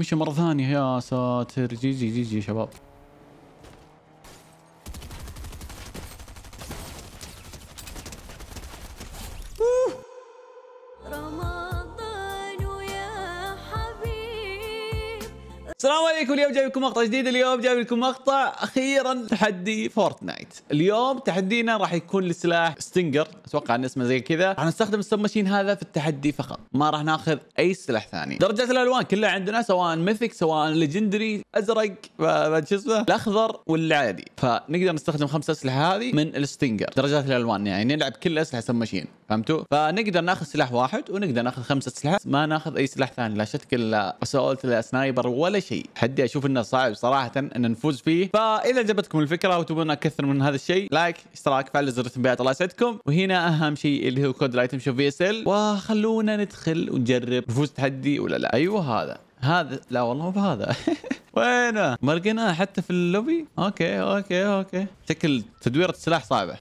مشي مره ثانيه يا ساتر جي جي جي جي شباب عليكم اليوم جايب لكم مقطع جديد اليوم جايب لكم مقطع اخيرا تحدي فورتنايت اليوم تحدينا راح يكون لسلاح ستينجر اتوقع ان اسمه زي كذا راح نستخدم السب ماشين هذا في التحدي فقط ما راح ناخذ اي سلاح ثاني درجات الالوان كلها عندنا سواء ميثك سواء ليجندري ازرق شو اسمه الاخضر والعادي فنقدر نستخدم خمس اسلحه هذه من الستينجر درجات الالوان يعني نلعب كل اسلحه سب ماشين فهمتوا فنقدر ناخذ سلاح واحد ونقدر ناخذ خمسة اسلحه ما ناخذ اي سلاح ثاني لا شتك لا اسولت لا سنايبر ولا شيء تحدي اشوف انه صعب صراحه ان نفوز فيه فاذا عجبتكم الفكره وتبون اكثر من هذا الشيء لايك اشتراك فعل زر التنبيهات الله يسعدكم وهنا اهم شيء اللي هو كود الايتم شوف في اس ال وخلونا ندخل ونجرب نفوز تحدي ولا لا ايوه هذا هذا لا والله مو بهذا وينه؟ ما حتى في اللوبي؟ اوكي اوكي اوكي شكل تدويرة السلاح صعبة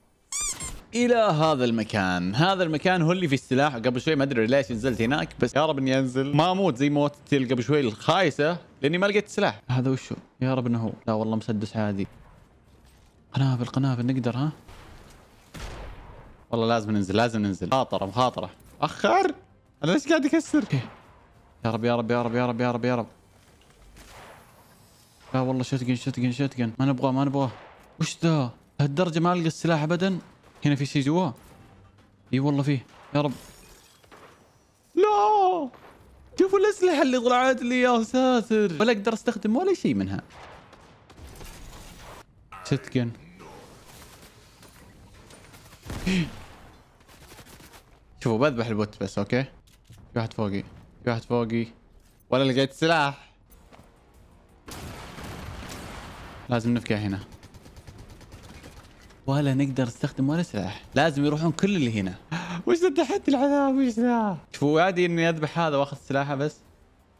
الى هذا المكان هذا المكان هو اللي فيه السلاح قبل شوي ما ادري ليش نزلت هناك بس يا رب اني انزل ما اموت زي موت قبل شوي الخايسه لاني ما لقيت السلاح هذا وشو يا رب انه هو لا والله مسدس عادي قنابل قنابل نقدر ها والله لازم ننزل لازم ننزل مخاطره مخاطره اخر انا ليش قاعد اكسر إيه. يا رب يا رب يا رب يا رب يا رب يا رب لا والله شتقن شتقن شتقن ما نبغاه ما نبغاه وش ذا؟ لهالدرجة ما القى السلاح ابدا هنا في شيء جوا اي والله فيه يا رب لا شوفوا الاسلحه اللي طلعت لي يا ساتر ولا اقدر استخدم ولا شيء منها شتكن شوفوا بذبح البوت بس اوكي في واحد فوقي في واحد فوقي ولا لقيت سلاح لازم نفكها هنا ولا نقدر نستخدم ولا سلاح لازم يروحون كل اللي هنا وش ذا تحت العذاب وش ذا شوفوا عادي اني اذبح هذا واخذ سلاحه بس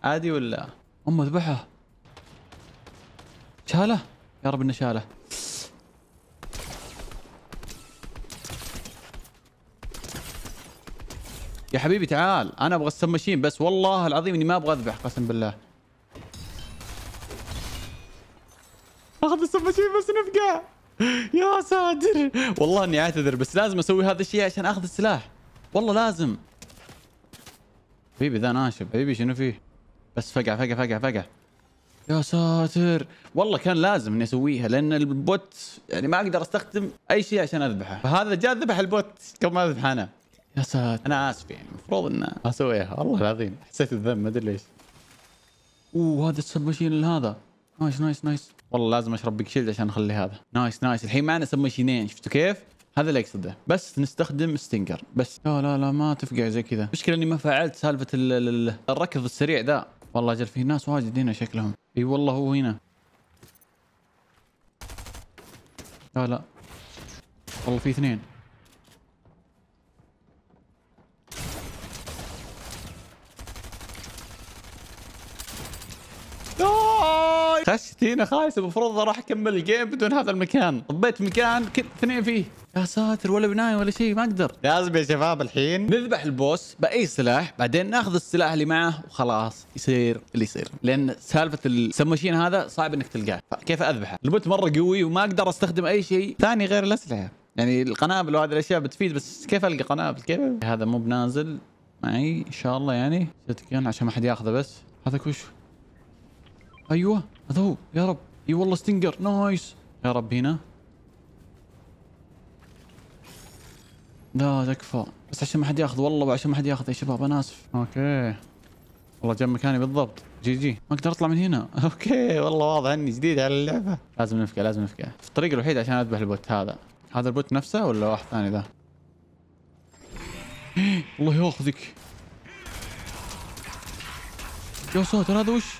عادي ولا امه اذبحه شاله يا رب انه شاله يا حبيبي تعال انا ابغى السمشين بس والله العظيم اني ما ابغى اذبح قسم بالله اخذ السمشين بس نفقع يا ساتر والله اني اعتذر بس لازم اسوي هذا الشيء عشان اخذ السلاح والله لازم حبيبي ذا ناشب حبيبي شنو فيه بس فقع فقع فقع فقع يا ساتر والله كان لازم اني اسويها لان البوت يعني ما اقدر استخدم اي شيء عشان اذبحه فهذا جاء ذبح البوت قبل ما اذبح انا يا ساتر انا اسف يعني المفروض ان اسويها والله العظيم حسيت الذنب ما ادري ليش اوه هذا السب ماشين هذا نايس نايس نايس والله لازم اشرب بيك شيلد عشان اخلي هذا نايس نايس الحين معنا سمشينين شفتوا كيف هذا اللي اقصده بس نستخدم ستينجر بس لا لا لا ما تفقع زي كذا المشكله اني ما فعلت سالفه الركض السريع ذا والله جل فيه ناس واجد هنا شكلهم اي والله هو هنا لا لا والله في اثنين خشتينا خايس المفروض راح اكمل الجيم بدون هذا المكان طبيت مكان كنت اثنين فيه يا ساتر ولا بناي ولا شيء ما اقدر لازم يا شباب الحين نذبح البوس باي سلاح بعدين ناخذ السلاح اللي معه وخلاص يصير اللي يصير لان سالفه السماشين هذا صعب انك تلقاه فكيف اذبحه البوت مره قوي وما اقدر استخدم اي شيء ثاني غير الاسلحه يعني القنابل وهذه الاشياء بتفيد بس كيف القى قنابل كيف هذا مو بنازل معي ان شاء الله يعني عشان ما حد ياخذه بس هذا كوش ايوه هذا هو يا رب اي والله ستنجر نايس يا رب هنا لا تكفى بس عشان ما حد ياخذ والله وعشان ما حد ياخذ يا شباب انا اسف اوكي والله جنب مكاني بالضبط جي جي ما اقدر اطلع من هنا اوكي والله واضح اني جديد على اللعبه لازم نفقع لازم نفقع الطريق الوحيد عشان اذبح البوت هذا هذا البوت نفسه ولا واحد ثاني ذا الله ياخذك يا ساتر هذا وش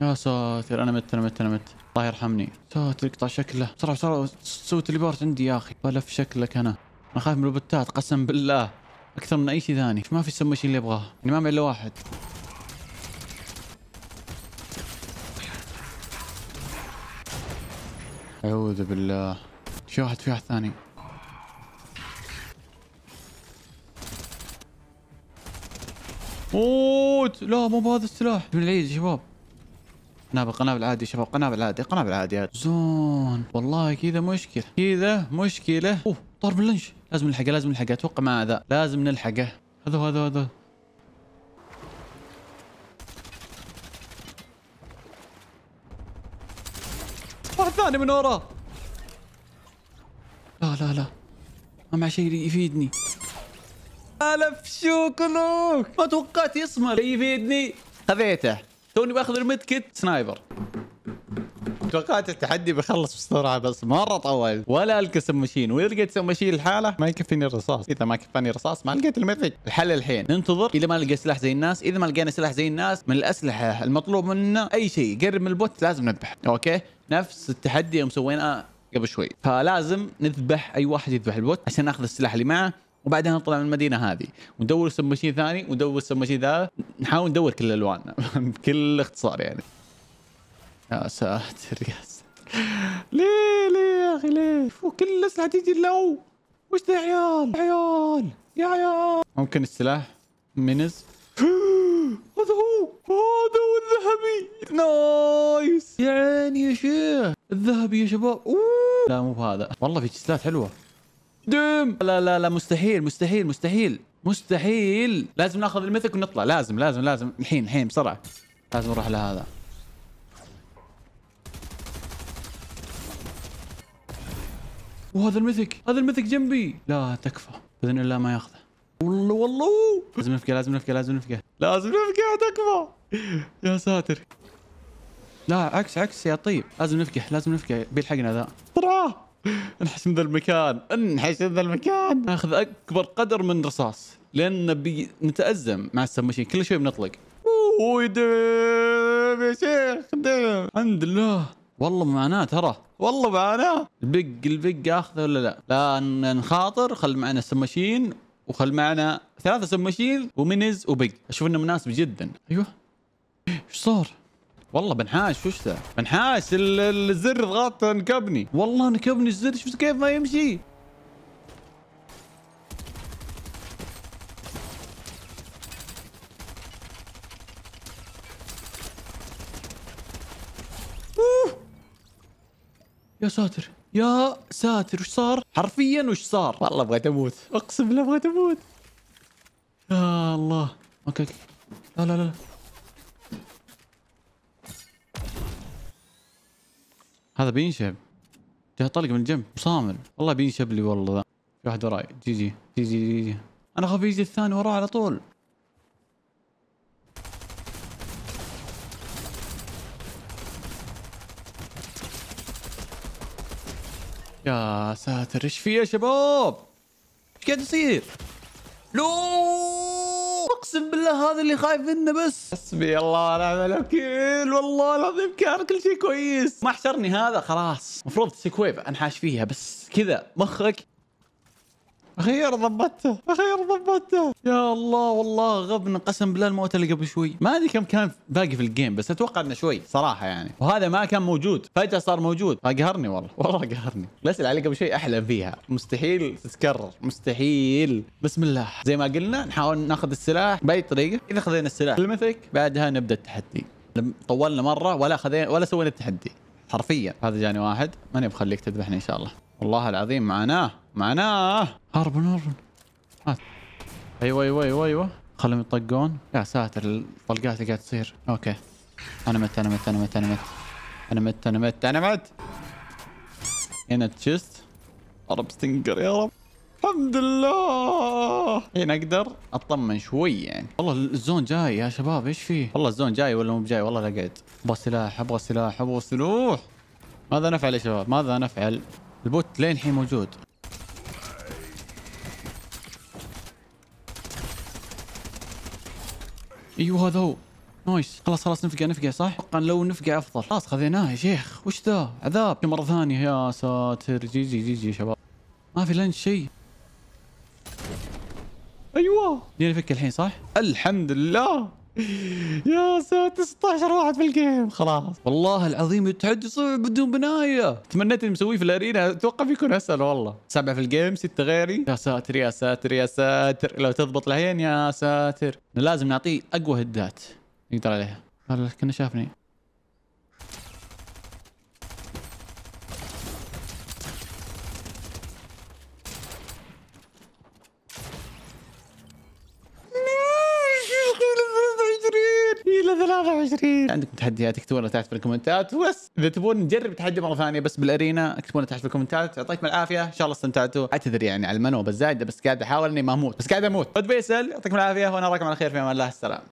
يا ساتر انا مت انا مت انا مت الله يرحمني ساتر يقطع شكله بسرعه بسرعه سوي تليبورت عندي يا اخي بلف شكلك انا انا خايف من الروبوتات قسم بالله اكثر من اي شيء ثاني ما في سمي شيء اللي ابغاه يعني ما معي الا واحد اعوذ بالله في واحد في واحد ثاني اوووت لا مو بهذا السلاح من العيد يا شباب قنابل قنابل عادي شباب قنابل عادي قنابل عادي زون والله كذا مشكله كذا مشكله اوه طار باللنش لازم نلحقه لازم نلحقه اتوقع مع ذا لازم نلحقه هذا هذا هذا واحد ثاني من وراه لا لا لا ما مع شيء يفيدني هلا بشوكلوك ما توقعت يصمل يفيدني خذيته توني باخذ الميد كيت سنايبر توقعت التحدي بخلص بسرعه بس مره طول ولا القسم مشين واذا لقيت سم مشين لحاله ما يكفيني الرصاص اذا ما كفاني رصاص ما لقيت كيت الحل الحين ننتظر اذا ما لقى سلاح زي الناس اذا ما لقينا سلاح زي الناس من الاسلحه المطلوب منا اي شيء قرب من البوت لازم نذبح اوكي نفس التحدي يوم سويناه قبل شوي فلازم نذبح اي واحد يذبح البوت عشان ناخذ السلاح اللي معه وبعدين نطلع من المدينه هذه وندور ماشين ثاني وندور ماشين ثالث نحاول ندور كل الالوان بكل اختصار يعني يا ساتر يا ساتر ليه ليه يا اخي ليه وكل الاسلحه تجي لو وش ذا عيال عيال يا عيال ممكن السلاح منز هذا هو هذا هو الذهبي نايس يا عيني يا شيخ الذهبي يا شباب اوه لا مو بهذا والله في سلاح حلوه دوم لا لا لا مستحيل مستحيل مستحيل مستحيل لازم ناخذ الميثك ونطلع لازم لازم لازم الحين الحين بسرعه لازم نروح لهذا وهذا الميثك هذا الميثك جنبي لا تكفى باذن الله ما ياخذه والله والله لازم نفقه لازم نفقه لازم نفقه لازم نفقه تكفى يا ساتر لا عكس عكس يا طيب لازم نفقه لازم نفقه بيلحقنا ذا تراه انحش من ذا المكان انحش من ذا المكان ناخذ اكبر قدر من رصاص لان نتازم مع السمشين كل شوي بنطلق ويدم يا شيخ دم الحمد لله والله معاناه ترى والله معاناه البق البق اخذه ولا لا لا نخاطر خل معنا السماشين وخل معنا ثلاثة سماشين ومنز وبق اشوف انه مناسب جدا ايوه ايش صار؟ والله بنحاش وش ذا بنحاش الزر ضغط نكبني والله نكبني الزر شفت كيف ما يمشي أوه. يا ساتر يا ساتر وش صار حرفيا وش صار والله بغيت اموت اقسم بالله بغيت اموت يا الله اوكي لا لا لا هذا بينشب جه طلق من الجنب صامل والله بينشب لي والله ذا في واحد وراي جي جي جي جي جي, جي. انا اخاف يجي الثاني وراه على طول يا ساتر ايش في يا شباب ايش قاعد يصير لو اقسم بالله هذا اللي خايف منه بس حسبي الله ونعم الوكيل والله العظيم كان كل شيء كويس ما هذا خلاص المفروض سكويفا انحاش فيها بس كذا مخك اخيرا ضبطته اخيرا ضبطته يا الله والله غبنا قسم بالله الموت اللي قبل شوي ما ادري كم كان باقي في الجيم بس اتوقع انه شوي صراحه يعني وهذا ما كان موجود فجاه صار موجود قهرني والله والله قهرني بس اللي قبل شوي احلم فيها مستحيل تتكرر مستحيل بسم الله زي ما قلنا نحاول ناخذ السلاح باي طريقه اذا خذينا السلاح المثك بعدها نبدا التحدي طولنا مره ولا خذينا ولا سوينا التحدي حرفيا هذا جاني واحد ماني بخليك تذبحني ان شاء الله والله العظيم معناه معناه هرب هرب هات ايوه ايوه ايوه ايوه خلهم يطقون يا ساتر الطلقات اللي قاعد تصير اوكي انا مت انا مت انا مت انا مت انا مت انا مت انا مت هنا تشست هرب ستنجر يا رب الحمد لله هنا اقدر اطمن شوي يعني والله الزون جاي يا شباب ايش فيه والله الزون جاي ولا مو بجاي والله لا ابغى سلاح ابغى سلاح ابغى سلوح ماذا نفعل يا شباب ماذا نفعل البوت لين حين موجود ايوه هذا هو نايس خلاص خلاص نفقع نفقع صح؟ اتوقع لو نفقع افضل خلاص خذيناه يا شيخ وش ذا؟ عذاب مرة ثانية يا ساتر جي جي جي جي شباب ما في لنش شيء ايوه نفك الحين صح؟ الحمد لله يا ساتر 16 واحد في الجيم خلاص والله العظيم التحدي صعب بدون بنايه تمنيت اني مسويه في الارينا اتوقع بيكون اسهل والله سبعه في الجيم سته غيري يا ساتر يا ساتر يا ساتر لو تضبط الحين يا ساتر لازم نعطيه اقوى هدات نقدر عليها كنا شافني اجري عندكم تحديات اكتبوا لنا تحت في الكومنتات وبس اذا تبون نجرب تحدي مره ثانيه بس بالارينا اكتبوا لنا تحت في الكومنتات يعطيكم العافيه ان شاء الله استمتعتوا اعتذر يعني على المنوبه الزايده بس قاعد احاول اني ما اموت بس قاعد اموت قد بيسل يعطيكم العافيه وانا اراكم على خير في امان الله السلام